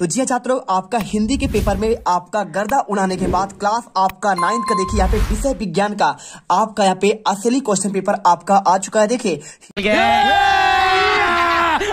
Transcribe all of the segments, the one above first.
तो जी हाँ छात्रों आपका हिंदी के पेपर में आपका गर्दा उड़ाने के बाद क्लास आपका नाइन्थ का देखिए यहाँ पे विषय विज्ञान का आपका यहाँ पे असली क्वेश्चन पेपर आपका आ चुका है देखिए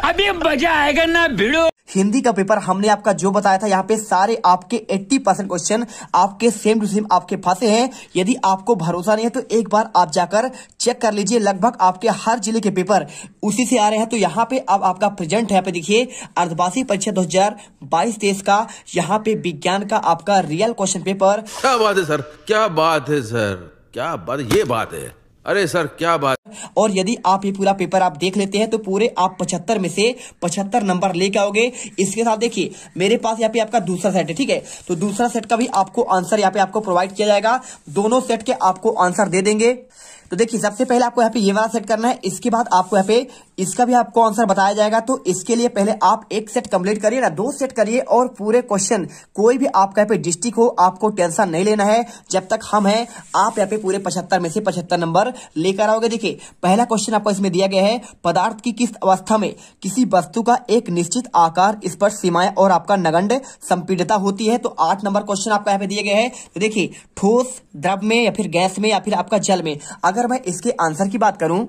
अभी मजा आएगा ना भिड़ो हिंदी का पेपर हमने आपका जो बताया था यहाँ पे सारे आपके 80 परसेंट क्वेश्चन आपके सेम टू सेम आपके फंसे हैं यदि आपको भरोसा नहीं है तो एक बार आप जाकर चेक कर लीजिए लगभग आपके हर जिले के पेपर उसी से आ रहे हैं तो यहाँ पे अब आपका प्रेजेंट है पे देखिए अर्धवासी परीक्षा दो हजार बाईस तेईस का यहाँ पे विज्ञान का आपका रियल क्वेश्चन पेपर क्या बात है सर क्या बात है सर क्या बात ये बात है अरे सर क्या बात और यदि आप ये पूरा पेपर आप देख लेते हैं तो पूरे आप 75 में से 75 नंबर लेके आओगे इसके साथ देखिए मेरे पास यहाँ पे आपका दूसरा सेट है ठीक है तो दूसरा सेट का भी आपको आंसर यहाँ पे आपको प्रोवाइड किया जाएगा दोनों सेट के आपको आंसर दे देंगे तो देखिए सबसे पहले आपको यहाँ पे ये वाला सेट करना है इसके बाद आपको यहाँ पे इसका भी आपको आंसर बताया जाएगा तो इसके लिए पहले आप एक सेट कंप्लीट करिए ना दो सेट करिए और पूरे क्वेश्चन कोई भी आपका यहाँ पे डिस्ट्रिक्ट हो आपको टेंशन नहीं लेना है जब तक हम हैं आप यहाँ पे पूरे पचहत्तर में से पचहत्तर नंबर लेकर आओगे देखिए पहला क्वेश्चन आपको इसमें दिया गया है पदार्थ की किस अवस्था में किसी वस्तु का एक निश्चित आकार स्पर्श सीमाएं और आपका नगंड संपीडता होती है तो आठ नंबर क्वेश्चन आपका यहाँ पे दिया गया है तो देखिए ठोस द्रव में या फिर गैस में या फिर आपका जल में अगर अगर मैं इसके आंसर की बात करूं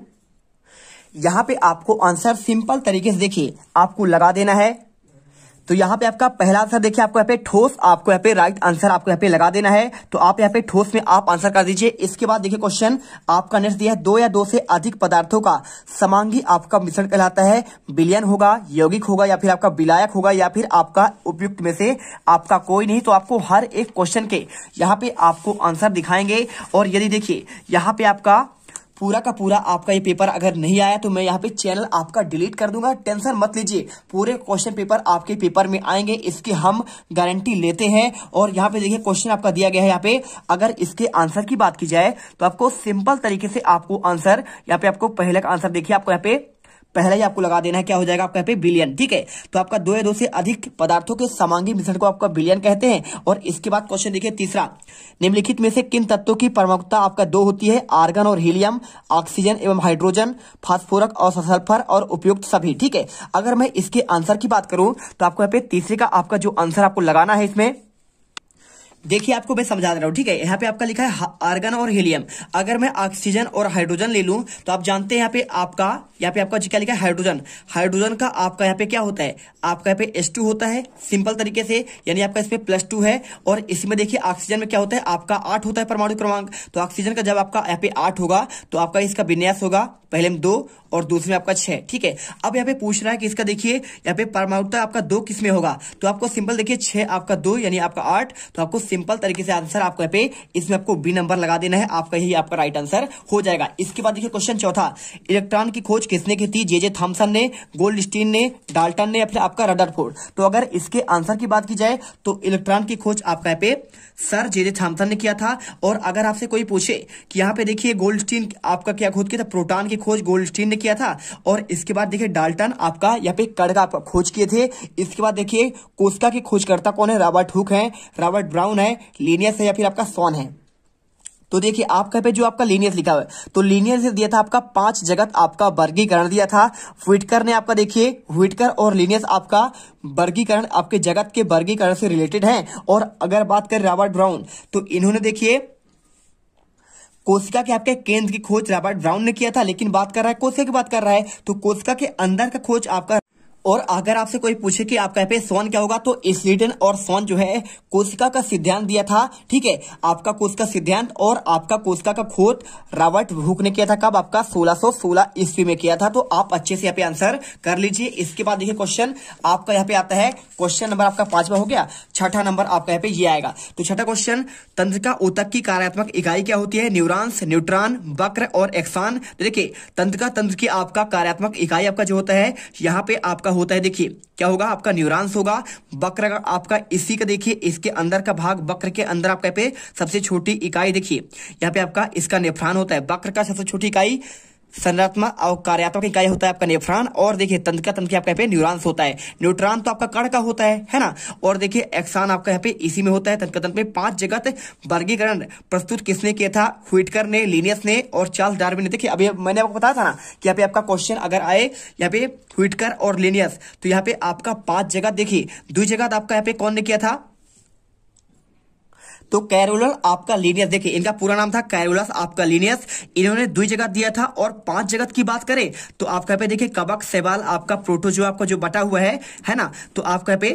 यहां पे आपको आंसर सिंपल तरीके से देखिए आपको लगा देना है तो यहाँ पे आपका पहला आंसर देखिए आपको यहाँ पे ठोस आपको यहाँ पे राइट आंसर आपको यहाँ पे लगा देना है तो आप यहाँ पे ठोस में आप आंसर कर दीजिए इसके बाद देखिए क्वेश्चन आपका नेक्स्ट दिया है दो या दो से अधिक पदार्थों का समांगी आपका मिश्रण कहलाता है बिलियन होगा यौगिक होगा या फिर आपका विलायक होगा या फिर आपका उपयुक्त में से आपका कोई नहीं तो आपको हर एक क्वेश्चन के यहाँ पे आपको आंसर दिखाएंगे और यदि देखिए यहाँ पे आपका पूरा का पूरा आपका ये पेपर अगर नहीं आया तो मैं यहाँ पे चैनल आपका डिलीट कर दूंगा टेंशन मत लीजिए पूरे क्वेश्चन पेपर आपके पेपर में आएंगे इसकी हम गारंटी लेते हैं और यहाँ पे देखिए क्वेश्चन आपका दिया गया है यहाँ पे अगर इसके आंसर की बात की जाए तो आपको सिंपल तरीके से आपको आंसर यहाँ पे आपको पहले का आंसर देखिए आपको यहाँ पे पहले ही आपको लगा देना है क्या हो जाएगा आपका यहाँ पे बिलियन ठीक है तो आपका दो या दो से अधिक पदार्थों के समांगी मिश्रण को आपका बिलियन कहते हैं और इसके बाद क्वेश्चन देखिए तीसरा निम्नलिखित में से किन तत्वों की प्रमुखता आपका दो होती है आर्गन और हीलियम ऑक्सीजन एवं हाइड्रोजन फास्फोरक और सल्फर और उपयुक्त सभी ठीक है अगर मैं इसके आंसर की बात करूं तो आपको यहाँ पे तीसरे का आपका जो आंसर आपको लगाना है इसमें देखिए आपको मैं समझा दे रहा हूँ ठीक है यहाँ पे आपका लिखा है आर्गन और हीलियम अगर मैं ऑक्सीजन और हाइड्रोजन ले लूँ तो आप जानते हैं यहाँ पे आपका यहाँ पे आपका क्या लिखा है हाइड्रोजन हाइड्रोजन का आपका यहाँ पे क्या होता है आपका यहाँ पे एस टू होता है सिंपल तरीके से यानी आपका इसमें प्लस टू है और इसमें देखिए ऑक्सीजन में क्या होता है आपका आठ होता है परमाणु क्रमांक तो ऑक्सीजन का जब आपका यहाँ पे आठ होगा तो आपका इसका विन्यास होगा पहले में दो और दूसरे में आपका छह ठीक है अब यहाँ पे पूछ रहा है कि इसका देखिए यहाँ पे परमाणुता आपका दो किसमें होगा तो आपको सिंपल देखिए छह आपका दो यानी आपका आठ तो आपको सिंपल तरीके से आंसर आपको यहाँ पे इसमें आपको बी नंबर लगा देना है आपका ही आपका राइट आंसर हो जाएगा इसके बाद देखिए क्वेश्चन चौथा इलेक्ट्रॉन की खोज किसने की थी जे जे थॉम्सन ने गोल्ड स्टीन ने डाल्टन ने या फिर आपका रडरफोर्ड तो अगर इसके आंसर की बात की जाए तो इलेक्ट्रॉन की खोज आपका यहाँ पे सर जे जे थॉम्सन ने किया था और अगर आपसे कोई पूछे कि यहाँ पे देखिए गोल्ड स्टीन आपका क्या खोज किया था प्रोटॉन की खोज गोल्ड स्टीन ने किया था और इसके बाद देखिए डाल्टन आपका यहाँ पे कड़ का खोज किए थे इसके बाद देखिए कोस्का की खोजकर्ता कौन है रॉबर्ट हुक है रॉबर्ट ब्राउन डाउन है लीनियस है या फिर आपका सॉन है तो देखिए आपका पे जो आपका लीनियस लिखा हुआ है तो लीनियस दिया था आपका पांच जगत आपका वर्गीकरण दिया था व्हीटकर ने आपका देखिए व्हीटकर और लीनियस आपका वर्गीकरण आपके जगत के वर्गीकरण से रिलेटेड है और अगर बात करें रॉबर्ट ब्राउन तो इन्होंने देखिए कोशिका के आपके केंद्र की खोज रॉबर्ट ब्राउन ने किया था लेकिन बात कर रहा है कोशिका की बात कर रहा है तो कोशिका के अंदर का खोज आपका और अगर आपसे कोई पूछे कि आपका यहाँ पे सोन क्या होगा तो एसिडन और सोन जो है कोशिका का सिद्धांत दिया था ठीक है आपका कोशिका सिद्धांत और आपका कोशिका का खोद रॉबर्ट हुक ने किया था कब आपका 1616 ईस्वी में किया था तो आप अच्छे से यहाँ पे आंसर कर लीजिए इसके बाद देखिए क्वेश्चन आपका यहाँ पे आता है क्वेश्चन नंबर आपका पांचवा हो गया छठा नंबर आपका यहाँ पे ये आएगा तो छठा क्वेश्चन तंत्र का उतक की कार्यात्मक इकाई क्या होती है न्यूरॉन्स न्यूट्रॉन वक्र और एक्सान तो देखिए तंत्र का तंत्र की आपका कार्यात्मक इकाई आपका जो होता है यहाँ पे आपका होता है देखिए क्या होगा आपका न्यूरॉन्स होगा वक्र आपका इसी का देखिए इसके अंदर का भाग वक्र के अंदर आपका पे सबसे छोटी इकाई देखिए यहाँ पे आपका इसका नेफ्रान होता है वक्र का सबसे छोटी इकाई संरचना और कार्यात्मक इकाई होता है आपका नेफ्रॉन और देखिए तंत्रिका का तंत्र आपका यहाँ पे न्यूरॉन्स होता है न्यूट्रॉन तो आपका कण का होता है है ना और देखिए एक्सान आपका यहाँ पे इसी में होता है तंत्र तंत्र में पांच जगत वर्गीकरण प्रस्तुत किसने किया था हुइटकर ने लीनियस ने और चार्ल्स डार्विन ने देखिए अभी मैंने आपको बताया था ना कि यहाँ पे आपका क्वेश्चन अगर आए यहाँ पे हुइटकर और लीनियस तो यहाँ पे आपका पांच जगत देखिए दो जगत आपका यहाँ पे कौन ने किया था तो कैरोलर आपका लीनियस देखिए इनका पूरा नाम था कैरोलस आपका लीनियस इन्होंने दुई जगह दिया था और पांच जगत की बात करें तो आपका पे देखिए कबक सेवाल आपका प्रोटोजो आपका जो बटा हुआ है है ना तो आपका पे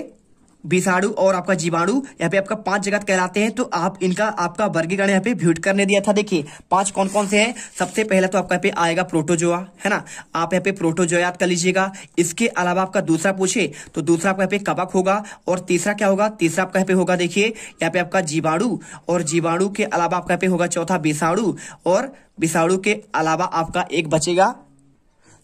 विषाणु और आपका जीवाणु यहाँ पे आपका पांच जगत कहलाते हैं तो आप इनका आपका वर्गीकरण यहाँ पे भ्यूट करने दिया था देखिए पांच कौन कौन से हैं सबसे पहले तो आपका यहाँ पे आएगा प्रोटोजोआ है ना आप यहाँ पे प्रोटोजोआ याद कर लीजिएगा इसके अलावा आपका दूसरा पूछे तो दूसरा आपका यहाँ पे कबक होगा और तीसरा क्या होगा तीसरा आपका यहाँ पे होगा देखिए यहाँ पे आपका जीवाणु और जीवाणु के अलावा आपका यहाँ पे होगा चौथा विषाणु और विषाणु के अलावा आपका एक बचेगा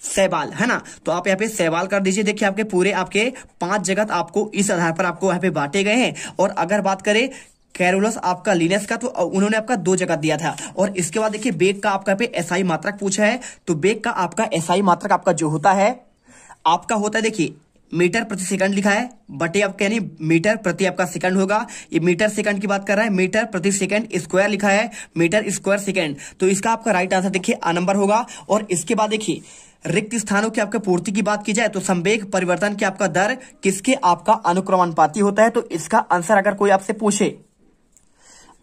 सहवाल है ना तो आप यहाँ पे सहवाल कर दीजिए देखिए आपके पूरे आपके पांच जगत आपको इस आधार पर आपको यहाँ पे बांटे गए हैं और अगर बात करें कैरोलस आपका लिनस का तो उन्होंने आपका दो जगत दिया था और इसके बाद देखिए बेग का आपका पे एसआई मात्रक पूछा है तो बेग का आपका एसआई मात्रक आपका जो होता है आपका होता है देखिए मीटर प्रति सेकंड लिखा है बटे आपका यानी मीटर प्रति आपका सेकंड होगा ये मीटर सेकंड की बात कर रहा है मीटर प्रति सेकंड स्क्वायर लिखा है मीटर स्क्वायर सेकंड तो इसका आपका राइट आंसर देखिए आ नंबर होगा और इसके बाद देखिए रिक्त स्थानों की आपका पूर्ति की बात की जाए तो संवेग परिवर्तन की आपका दर किसके आपका अनुक्रमण होता है तो इसका आंसर अगर कोई आपसे पूछे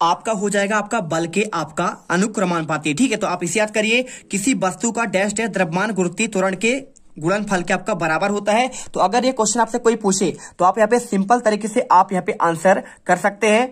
आपका हो जाएगा आपका बल के आपका अनुक्रमानुपाती ठीक है तो आप इसे याद करिए किसी वस्तु का डैश डैश द्रव्यमान गुरुत्वीय त्वरण के गुणनफल के आपका बराबर होता है तो अगर ये क्वेश्चन आपसे कोई पूछे तो आप यहाँ पे सिंपल तरीके से आप यहाँ पे आंसर कर सकते हैं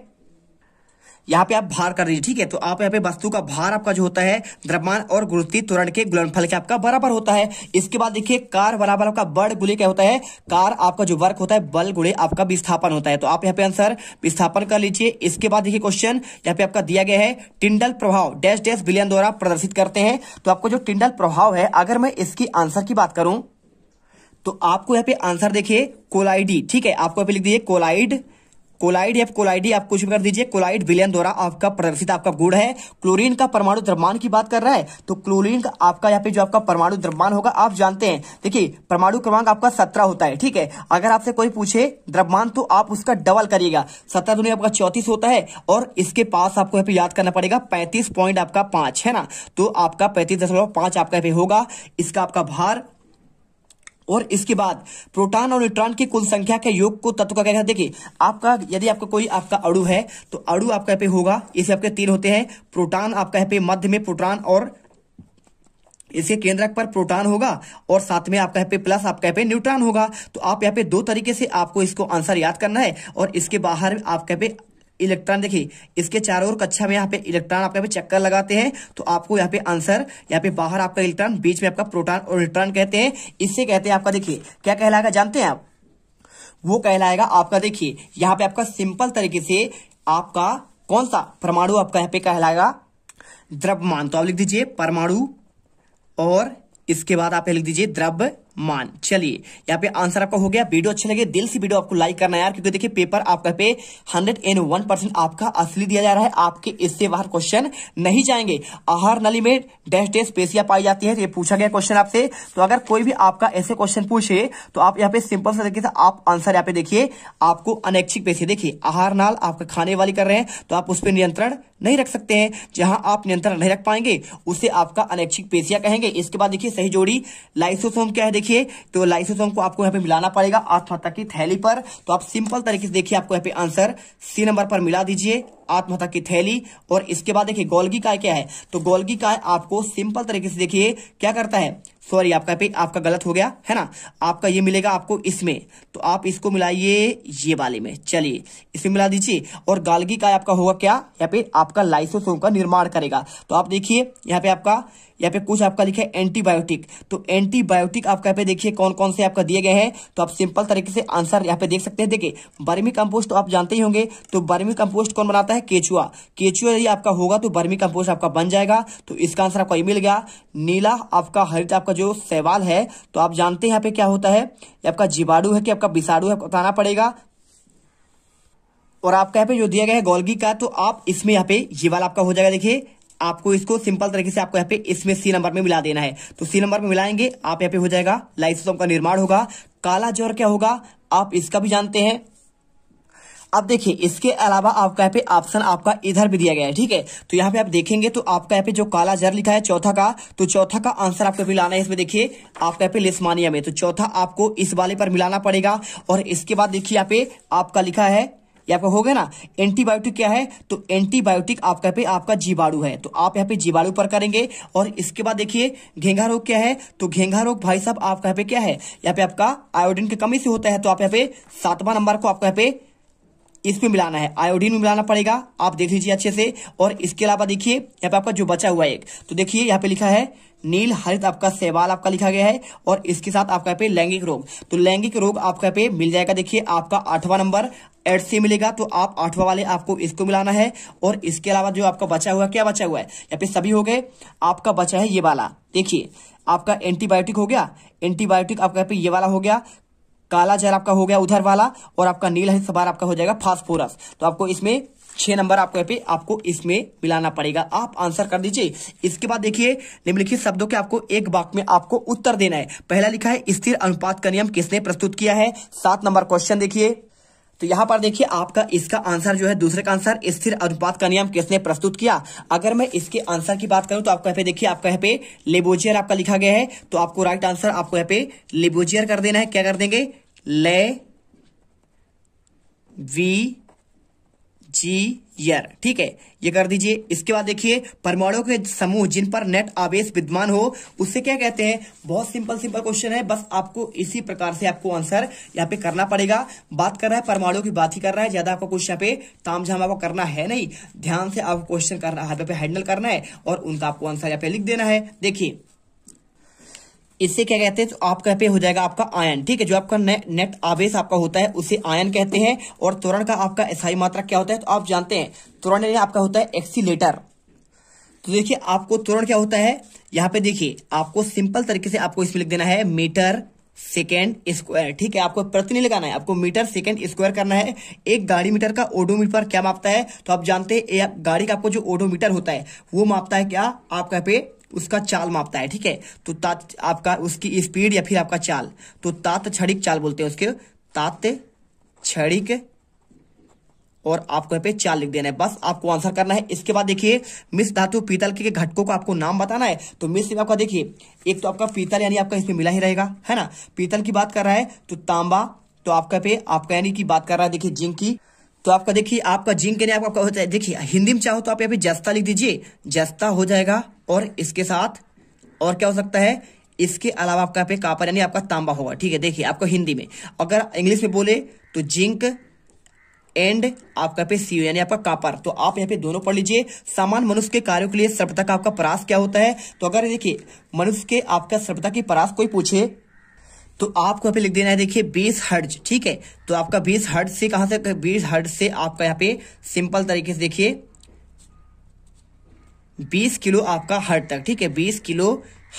यहाँ पे आप भार कर दीजिए ठीक है तो आप यहाँ पे वस्तु का भार आपका जो होता है द्रव्यमान और गुरुत्वीय त्वरण के गुणनफल के आपका बराबर होता है इसके बाद देखिए कार बराबर आपका बड़ गुले क्या होता है कार आपका जो वर्क होता है बल गुड़े आपका विस्थापन होता है तो आप यहाँ पे आंसर विस्थापन कर लीजिए इसके बाद देखिए क्वेश्चन यहाँ पे आपका दिया गया है टिंडल प्रभाव डैश डैश बिलियन द्वारा प्रदर्शित करते हैं तो आपको जो टिंडल प्रभाव है अगर मैं इसकी आंसर की बात करूं तो आपको यहाँ पे आंसर देखिए कोलाइडी ठीक है आपको यहाँ पे लिख दीजिए कोलाइड कोलाइड या कोलाइडी आप कुछ भी कर दीजिए कोलाइड विलयन द्वारा आपका प्रदर्शित आपका गुण है क्लोरीन का परमाणु द्रव्यमान की बात कर रहा है तो क्लोरीन का आपका यहाँ पे जो आपका परमाणु द्रव्यमान होगा आप जानते हैं देखिए परमाणु क्रमांक आपका सत्रह होता है ठीक है अगर आपसे कोई पूछे द्रव्यमान तो आप उसका डबल करिएगा सत्रह दुनिया आपका चौतीस होता है और इसके पास आपको यहाँ पे याद करना पड़ेगा पैंतीस पॉइंट आपका पांच है ना तो आपका पैंतीस दशमलव पांच आपका यहाँ पे होगा इसका आपका भार और इसके बाद प्रोटॉन और न्यूट्रॉन की कुल संख्या के योग को तत्व का कहना देखिए आपका यदि आपका कोई आपका अणु है तो अड़ू आपका यहाँ पे होगा इसे आपके तीन होते हैं प्रोटॉन आपका यहाँ पे मध्य में प्रोटॉन और इसके केंद्रक पर प्रोटॉन होगा और साथ में आपका यहाँ पे प्लस आपका यहाँ पे न्यूट्रॉन होगा तो आप यहाँ पे दो तरीके से आपको इसको आंसर याद करना है और इसके बाहर आपका यहाँ पे इलेक्ट्रॉन देखिए इसके चारों ओर कक्षा में यहाँ पे इलेक्ट्रॉन आपके यहाँ पे चक्कर लगाते हैं तो आपको यहाँ पे आंसर यहाँ पे बाहर आपका इलेक्ट्रॉन बीच में आपका प्रोटॉन और इलेक्ट्रॉन कहते हैं इससे कहते हैं आपका देखिए क्या कहलाएगा जानते हैं आप वो कहलाएगा आपका देखिए यहाँ पे आपका सिंपल तरीके से आपका कौन सा परमाणु आपका यहाँ पे कहलाएगा द्रव्यमान तो आप लिख दीजिए परमाणु और इसके बाद आप लिख दीजिए द्रव्य मान चलिए यहाँ पे आंसर आपका हो गया वीडियो अच्छी लगे दिल से वीडियो आपको लाइक करना यार क्योंकि देखिए पेपर आपका पे हंड्रेड एंड वन परसेंट आपका असली दिया जा रहा है आपके इससे बाहर क्वेश्चन नहीं जाएंगे आहार नली में डैश डैश पेशिया पाई जाती है तो ये पूछा गया क्वेश्चन आपसे तो अगर कोई भी आपका ऐसे क्वेश्चन पूछे तो आप यहाँ पे सिंपल से देखिए आप आंसर यहाँ पे देखिए आपको अनैच्छिक पेशी देखिए आहार नाल आपका खाने वाली कर रहे हैं तो आप उस पर नियंत्रण नहीं रख सकते हैं जहां आप नियंत्रण नहीं रख पाएंगे उसे आपका अनैच्छिक पेशिया कहेंगे इसके बाद देखिए सही जोड़ी लाइसोसोम क्या है देखिए तो लाइसोसोम को आपको यहाँ पे मिलाना पड़ेगा आत्महत्या की थैली पर तो आप सिंपल तरीके से देखिए आपको यहाँ पे आंसर सी नंबर पर मिला दीजिए आत्महत्या की थैली और इसके बाद देखिए गोल्गी काय क्या है तो गोल्गी काय आपको सिंपल तरीके से देखिए क्या करता है सॉरी आपका पे आपका गलत हो गया है ना आपका ये मिलेगा आपको इसमें तो आप इसको मिलाइए ये वाले में चलिए इसमें मिला दीजिए और गालगी का आपका होगा क्या या पे आपका लाइसोसोम का निर्माण करेगा तो आप देखिए यहाँ पे आपका यहाँ पे कुछ आपका लिखा है एंटीबायोटिक तो एंटीबायोटिक आपका यहाँ पे देखिए कौन कौन से आपका दिए गए हैं तो आप सिंपल तरीके से आंसर यहाँ पे देख सकते हैं देखिए बर्मी कंपोस्ट तो आप जानते ही होंगे तो बर्मी कंपोस्ट कौन बनाता है केचुआ केचुआ यदि आपका होगा तो बर्मी कंपोस्ट आपका बन जाएगा तो इसका आंसर आपका ये मिल गया नीला आपका हरित तो आपका आपका जो सवाल है तो आप जानते हैं यहाँ पे क्या होता है आपका जीवाणु है कि आपका विषाणु है बताना पड़ेगा और आपका यहाँ पे जो दिया गया है गोल्गी का तो आप इसमें यहाँ पे ये वाला आपका हो जाएगा देखिए आपको इसको सिंपल तरीके से आपको यहाँ पे इसमें सी नंबर में मिला देना है तो सी नंबर में मिलाएंगे आप यहाँ पे हो जाएगा लाइसोसोम का निर्माण होगा काला जोर क्या होगा आप इसका भी जानते हैं अब देखिए इसके अलावा आपका यहाँ पे ऑप्शन आपका इधर भी दिया गया है ठीक है तो यहाँ पे आप देखेंगे तो आपका यहाँ पे जो काला जर लिखा है चौथा का तो चौथा का आंसर आपको लाना है इसमें देखिए आपका यहाँ पे लिस्मानिया में तो चौथा आपको इस वाले पर मिलाना पड़ेगा और इसके बाद देखिए यहाँ पे आपका लिखा है यहाँ पे हो गया ना एंटीबायोटिक क्या है तो एंटीबायोटिक आपका पे आपका जीवाणु है तो आप यहाँ पे जीवाणु पर करेंगे और इसके बाद देखिए घेंघा रोग क्या है तो घेंघा रोग भाई साहब आपका यहाँ पे क्या है यहाँ पे आपका आयोडीन की कमी से होता है तो आप यहाँ पे सातवां नंबर को आपका यहाँ पे पे मिलाना है आयोडीन में मिलाना पड़ेगा आप देख लीजिए अच्छे से और इसके अलावा देखिए यहाँ पे आपका जो बचा हुआ है एक तो देखिए यहाँ पे लिखा है नील हरित आपका सेवाल आपका लिखा गया है और इसके साथ आपका पे लैंगिक रोग तो लैंगिक रोग आपका पे मिल जाएगा देखिए आपका आठवां नंबर एड से मिलेगा तो आप आठवां वाले आपको इसको मिलाना है और इसके अलावा जो आपका बचा हुआ क्या बचा हुआ है यहाँ पे सभी हो गए आपका बचा है ये वाला देखिए आपका एंटीबायोटिक हो गया एंटीबायोटिक आपका यहाँ पे ये वाला हो गया काला जल आपका हो गया उधर वाला और आपका नीला हिस्सा आपका हो जाएगा फास्फोरस तो आपको इसमें छह नंबर आपको यहाँ पे आपको इसमें मिलाना पड़ेगा आप आंसर कर दीजिए इसके बाद देखिए निम्नलिखित शब्दों के आपको एक बाक में आपको उत्तर देना है पहला लिखा है स्थिर अनुपात का नियम किसने प्रस्तुत किया है सात नंबर क्वेश्चन देखिए तो यहाँ पर देखिए आपका इसका आंसर जो है दूसरे का आंसर स्थिर अनुपात का नियम किसने प्रस्तुत किया अगर मैं इसके आंसर की बात करूं तो आपको यहाँ पे देखिए आपका यहाँ पे लेबोजियर आपका लिखा गया है तो आपको राइट आंसर आपको यहाँ पे लेबोजियर कर देना है क्या कर देंगे ले वी जी यर ठीक है ये कर दीजिए इसके बाद देखिए परमाणुओं के समूह जिन पर नेट आवेश विद्यमान हो उससे क्या कहते हैं बहुत सिंपल सिंपल क्वेश्चन है बस आपको इसी प्रकार से आपको आंसर यहाँ पे करना पड़ेगा बात कर रहा है परमाणु की बात ही कर रहा है ज्यादा आपको क्वेश्चन यहाँ पे ताम झाम आपको करना है नहीं ध्यान से आपको क्वेश्चन करना हाथ पे हैंडल करना है और उनका आपको आंसर यहाँ पे लिख देना है देखिए इससे क्या कहते हैं तो आपका पे हो जाएगा आपका आयन ठीक है जो आपका ने, नेट आवेश आपका होता है उसे आयन कहते हैं और त्वरण का आपका एसआई मात्रा क्या होता है तो आप जानते हैं त्वरण आपका होता है एक्सीटर तो देखिए आपको त्वरण क्या होता है यहाँ पे देखिए आपको सिंपल तरीके से आपको इसमें लिख देना है मीटर सेकेंड स्क्वायर ठीक है आपको प्रति नहीं लगाना है आपको मीटर सेकेंड स्क्वायर करना है एक गाड़ी मीटर का ओडोमीटर क्या मापता है तो आप जानते हैं गाड़ी का आपको जो ओडोमीटर होता है वो मापता है क्या आपका पे उसका चाल मापता है ठीक है तो तात आपका उसकी स्पीड या फिर आपका चाल तो तात छड़िक चाल बोलते हैं उसके तात छड़िक और आपको यहाँ पे चाल लिख देना है बस आपको आंसर करना है इसके बाद देखिए मिस धातु पीतल के घटकों का आपको नाम बताना है तो मिस में आपका देखिए एक तो आपका पीतल यानी आपका इसमें मिला ही रहेगा है ना पीतल की बात कर रहा है तो तांबा तो आपका पे आपका यानी की बात कर रहा है देखिए जिंक की तो आपका देखिए आपका जिंक के आपका होता है देखिए हिंदी में चाहो तो आप यहाँ पे जस्ता लिख दीजिए जस्ता हो जाएगा और इसके साथ और क्या हो सकता है इसके अलावा आपका पे कापर यानी आपका तांबा होगा ठीक है देखिए आपको हिंदी में अगर इंग्लिश में बोले तो जिंक एंड आपका पे सी यानी आपका कापर तो आप यहाँ पे दोनों पढ़ लीजिए सामान मनुष्य के कार्यों के लिए सर्वता का आपका परास क्या होता है तो अगर देखिए मनुष्य के आपका सर्वता की परास कोई पूछे तो आपको यहाँ पे लिख देना है देखिए बीस हर्ज ठीक है तो आपका बीस हर्ज से कहा से बीस हर्ज से आपका यहाँ पे सिंपल तरीके से देखिए बीस किलो आपका हर्ट तक ठीक है बीस किलो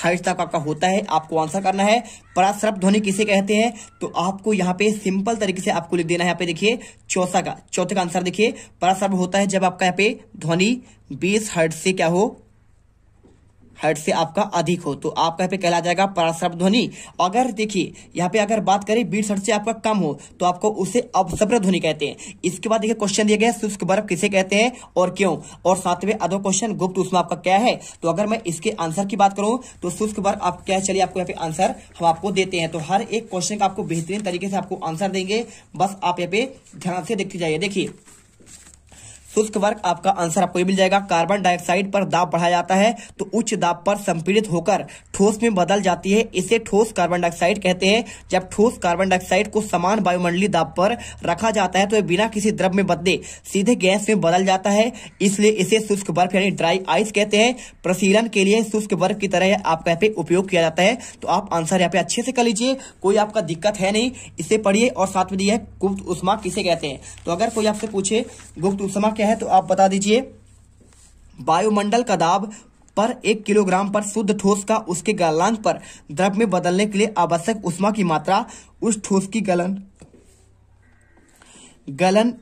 हर्ज तक आपका होता है आपको आंसर करना है परासरप ध्वनि किसे कहते हैं तो आपको यहाँ पे सिंपल तरीके से आपको लिख देना है यहाँ पे देखिए चौथा का चौथे का आंसर देखिए पराश्रप होता है जब आपका यहाँ पे ध्वनि बीस हर्ट से क्या हो हर्ट से आपका अधिक हो तो आपका यहाँ पे कहला जाएगा प्राशब्द ध्वनि अगर देखिए यहाँ पे अगर बात करें बीट हर्ट से आपका कम हो तो आपको उसे अपसप्र ध्वनि कहते हैं इसके बाद देखिए क्वेश्चन दिया गया शुष्क बर्फ किसे कहते हैं और क्यों और सातवें अदो क्वेश्चन गुप्त उसमें आपका क्या है तो अगर मैं इसके आंसर की बात करूं तो शुष्क बर्फ आप क्या चलिए आपको यहाँ पे आंसर हम आपको देते हैं तो हर एक क्वेश्चन का आपको बेहतरीन तरीके से आपको आंसर देंगे बस आप यहाँ पे ध्यान से देखते जाइए देखिए शुष्क वर्क आपका आंसर आपको ये मिल जाएगा कार्बन डाइऑक्साइड पर दाब बढ़ाया जाता है तो उच्च दाब पर संपीड़ित होकर ठोस में बदल जाती है इसे ठोस कार्बन डाइऑक्साइड कहते हैं जब ठोस कार्बन डाइऑक्साइड को समान वायुमंडलीय दाब पर रखा जाता है तो यह बिना किसी द्रव में बदले सीधे गैस में बदल जाता है इसलिए इसे शुष्क बर्फ यानी ड्राई आइस कहते हैं प्रशीलन के लिए शुष्क बर्फ की तरह आपका यहाँ पे उपयोग किया जाता है तो आप आंसर यहाँ पे अच्छे से कर लीजिए कोई आपका दिक्कत है नहीं इसे पढ़िए और साथ में दिया है गुप्त उष्मा किसे कहते हैं तो अगर कोई आपसे पूछे गुप्त उष्मा क्या है तो आप बता दीजिए वायुमंडल का दाब पर एक किलोग्राम पर शुद्ध ठोस का उसके गलनांक पर द्रव में बदलने के लिए आवश्यक उष्मा की मात्रा उस ठोस की गलन गलन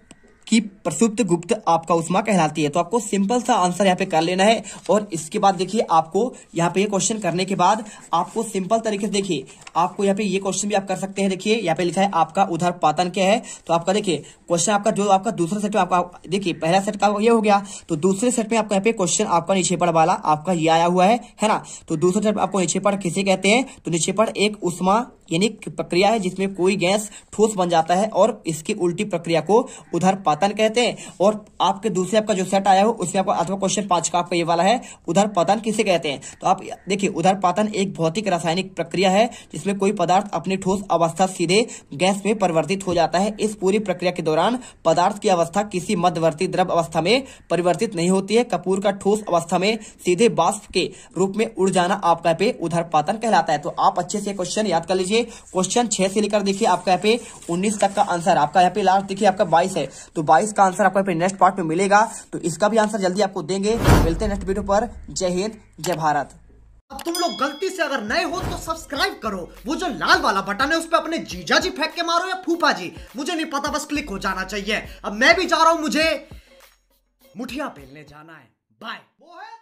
कि प्रसुप्त गुप्त आपका उष्मा कहलाती है तो आपको सिंपल सा आंसर यहाँ पे कर लेना है और इसके बाद देखिए आपको यहाँ पे ये क्वेश्चन करने के बाद आपको सिंपल तरीके से देखिए आपको यहाँ पे ये क्वेश्चन भी आप कर सकते हैं देखिए यहाँ पे लिखा है आपका उधर पातन क्या है तो आपका देखिए क्वेश्चन आपका जो आपका दूसरा सेट में आपका देखिए पहला सेट का ये हो गया तो दूसरे सेट में आपको यहाँ पे क्वेश्चन आपका निक्षेपण वाला आपका ये आया हुआ है है ना तो दूसरे सेट में आपको निक्षेपण किसे कहते हैं तो निक्षेपण एक उष्मा यानी प्रक्रिया है जिसमें कोई गैस ठोस बन जाता है और इसकी उल्टी प्रक्रिया को उधर पातन कहते हैं और आपके दूसरे आपका जो सेट आया हो उसमें आपका अथवा क्वेश्चन पांच का आपका ये वाला है उधर पातन किसे कहते हैं तो आप देखिए उधर पातन एक भौतिक रासायनिक प्रक्रिया है जिसमें कोई पदार्थ अपनी ठोस अवस्था सीधे गैस में परिवर्तित हो जाता है इस पूरी प्रक्रिया के दौरान पदार्थ की अवस्था किसी मध्यवर्ती द्रव अवस्था में परिवर्तित नहीं होती है कपूर का ठोस अवस्था में सीधे बाष्प के रूप में उड़ जाना आपका पे उधर पातन कहलाता है तो आप अच्छे से क्वेश्चन याद कर लीजिए क्वेश्चन छह से लेकर देखिए आपका यहाँ पे उन्नीस तक का आंसर आपका यहाँ पे लास्ट देखिए आपका बाईस है तो बाईस का आंसर आपको यहाँ पे नेक्स्ट पार्ट में मिलेगा तो इसका भी आंसर जल्दी आपको देंगे मिलते हैं नेक्स्ट वीडियो पर जय हिंद जय भारत अब तुम लोग गलती से अगर नए हो तो सब्सक्राइब करो वो जो लाल वाला बटन है उस पर अपने जीजा जी फेंक के मारो या फूफा जी मुझे नहीं पता बस क्लिक हो जाना चाहिए अब मैं भी जा रहा हूं मुझे मुठिया पहनने जाना है बाय वो है